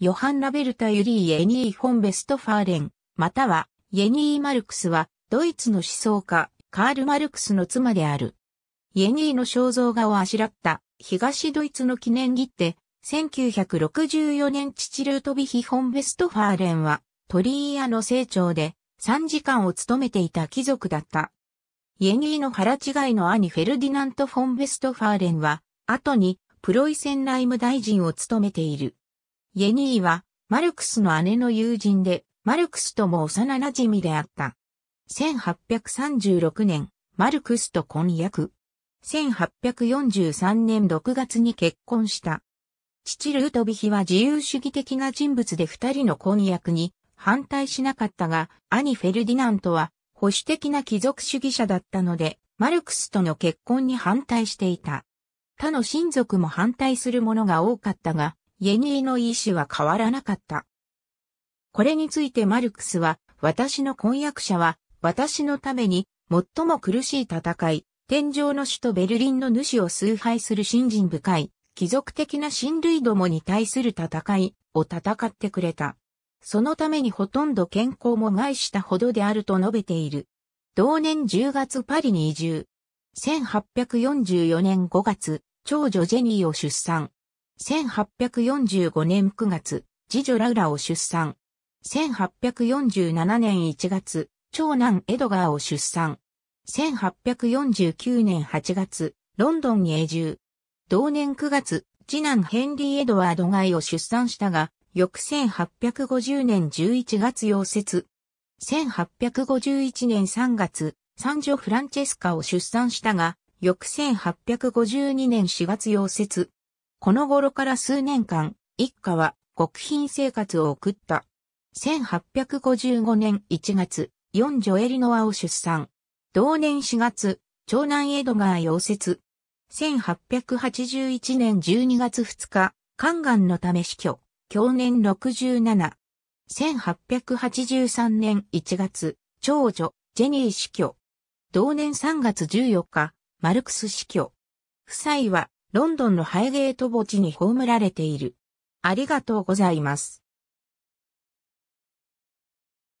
ヨハン・ラベルタ・ユリー・エニー・フォン・ベストファーレン、または、イェニー・マルクスは、ドイツの思想家、カール・マルクスの妻である。イェニーの肖像画をあしらった、東ドイツの記念切て、1964年父ルートビヒ・フォン・ベストファーレンは、トリーヤの成長で、参時間を務めていた貴族だった。イェニーの腹違いの兄フェルディナント・フォン・ベストファーレンは、後にプロイセンライム大臣を務めている。イェニーは、マルクスの姉の友人で、マルクスとも幼馴染みであった。1836年、マルクスと婚約。1843年6月に結婚した。父ルートビヒは自由主義的な人物で二人の婚約に反対しなかったが、兄フェルディナントは保守的な貴族主義者だったので、マルクスとの結婚に反対していた。他の親族も反対する者が多かったが、イェニーの意志は変わらなかった。これについてマルクスは、私の婚約者は、私のために、最も苦しい戦い、天上の首都ベルリンの主を崇拝する信心深い、貴族的な親類どもに対する戦いを戦ってくれた。そのためにほとんど健康も害したほどであると述べている。同年10月パリに移住。1844年5月、長女ジェニーを出産。1845年9月、次女ラウラを出産。1847年1月、長男エドガーを出産。1849年8月、ロンドンに永住。同年9月、次男ヘンリー・エドワード・ガイを出産したが、翌1850年11月溶接。1851年3月、三女フランチェスカを出産したが、翌1852年4月溶接。この頃から数年間、一家は極貧生活を送った。1855年1月、四女エリノアを出産。同年4月、長男エドガー溶接。1881年12月2日、肝がんのため死去、去年67。1883年1月、長女、ジェニー死去。同年3月14日、マルクス死去。夫妻はロンドンのハイゲート墓地に葬られている。ありがとうございます。